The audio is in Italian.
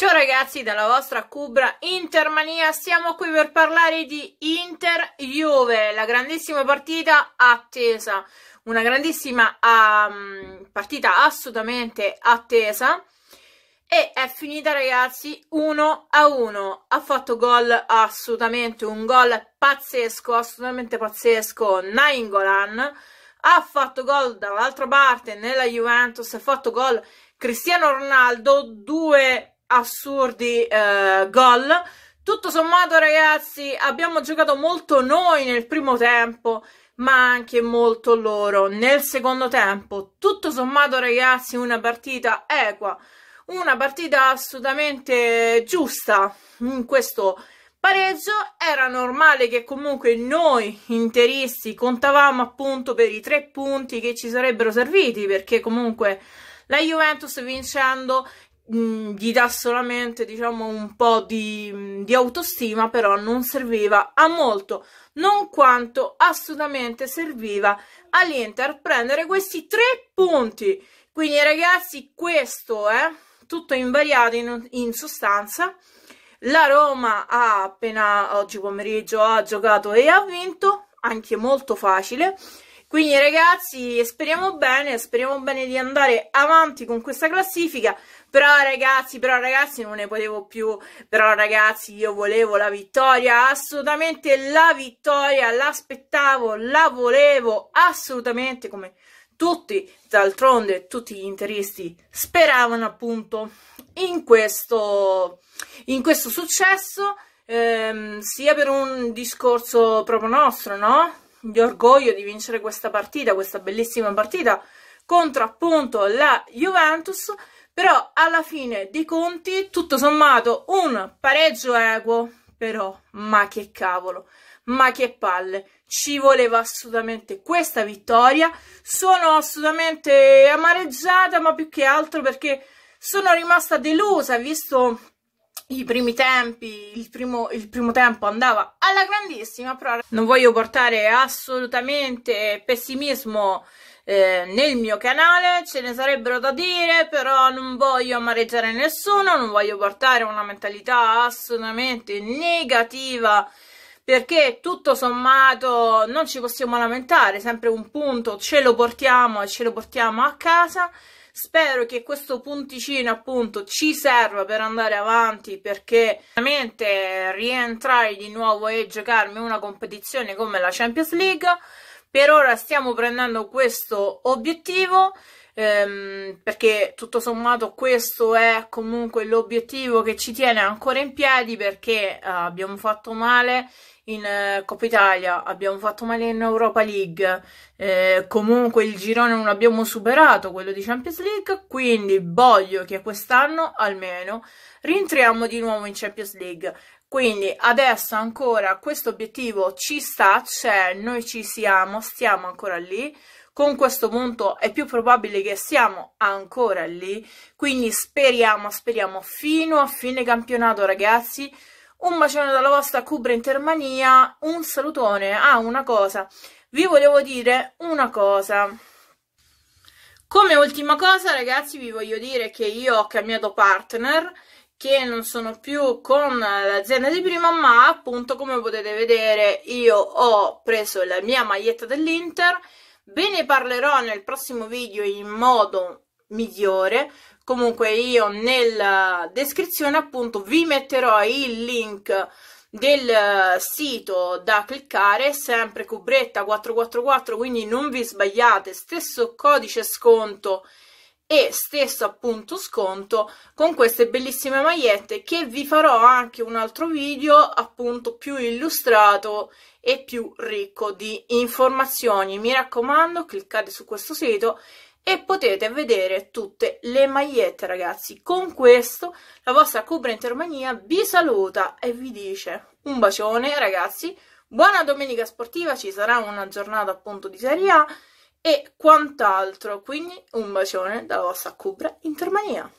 Ciao ragazzi dalla vostra Cubra Intermania, siamo qui per parlare di Inter-Juve, la grandissima partita attesa, una grandissima um, partita assolutamente attesa e è finita ragazzi 1 a 1 ha fatto gol assolutamente un gol pazzesco assolutamente pazzesco Nainggolan ha fatto gol dall'altra parte nella Juventus ha fatto gol Cristiano Ronaldo due assurdi eh, gol. Tutto sommato, ragazzi, abbiamo giocato molto noi nel primo tempo, ma anche molto loro nel secondo tempo. Tutto sommato, ragazzi, una partita equa, una partita assolutamente giusta in questo pareggio. Era normale che comunque noi interisti contavamo appunto per i tre punti che ci sarebbero serviti, perché comunque la Juventus vincendo Mm, gli dà solamente diciamo un po' di, mm, di autostima però non serviva a molto non quanto assolutamente serviva all'Inter prendere questi tre punti quindi ragazzi questo è eh, tutto invariato in, in sostanza la Roma ha appena oggi pomeriggio ha giocato e ha vinto anche molto facile quindi ragazzi, speriamo bene, speriamo bene di andare avanti con questa classifica. Però ragazzi, però ragazzi, non ne potevo più. Però ragazzi, io volevo la vittoria, assolutamente la vittoria, l'aspettavo, la volevo assolutamente come tutti, d'altronde tutti gli interisti speravano appunto in questo, in questo successo, ehm, sia per un discorso proprio nostro, no? di orgoglio di vincere questa partita, questa bellissima partita contro appunto la Juventus, però alla fine dei conti tutto sommato un pareggio equo, però ma che cavolo, ma che palle, ci voleva assolutamente questa vittoria, sono assolutamente amareggiata ma più che altro perché sono rimasta delusa visto i primi tempi, il primo, il primo, tempo andava alla grandissima, però non voglio portare assolutamente pessimismo eh, nel mio canale, ce ne sarebbero da dire, però non voglio amareggiare nessuno, non voglio portare una mentalità assolutamente negativa perché tutto sommato non ci possiamo lamentare, sempre un punto ce lo portiamo e ce lo portiamo a casa. Spero che questo punticino appunto ci serva per andare avanti perché veramente rientrare di nuovo e giocarmi una competizione come la Champions League. Per ora stiamo prendendo questo obiettivo ehm, perché tutto sommato questo è comunque l'obiettivo che ci tiene ancora in piedi perché eh, abbiamo fatto male in eh, Coppa Italia, abbiamo fatto male in Europa League, eh, comunque il girone non abbiamo superato, quello di Champions League, quindi voglio che quest'anno almeno rientriamo di nuovo in Champions League. Quindi adesso ancora questo obiettivo ci sta, c'è, cioè noi ci siamo, stiamo ancora lì con questo punto è più probabile che siamo ancora lì, quindi speriamo, speriamo fino a fine campionato ragazzi. Un bacione dalla vostra Cubra Intermania, un salutone. Ah, una cosa, vi volevo dire una cosa. Come ultima cosa ragazzi vi voglio dire che io ho cambiato partner che non sono più con l'azienda di prima, ma appunto come potete vedere io ho preso la mia maglietta dell'Inter Ve ne parlerò nel prossimo video in modo migliore. Comunque io nella descrizione appunto vi metterò il link del sito da cliccare, sempre cubretta 444, quindi non vi sbagliate, stesso codice sconto e stesso appunto sconto con queste bellissime magliette che vi farò anche un altro video appunto più illustrato e più ricco di informazioni. Mi raccomando cliccate su questo sito e potete vedere tutte le magliette ragazzi. Con questo la vostra Cubra Intermania vi saluta e vi dice un bacione ragazzi, buona domenica sportiva, ci sarà una giornata appunto di Serie A e quant'altro. Quindi un bacione dalla vostra Cubra in Germania.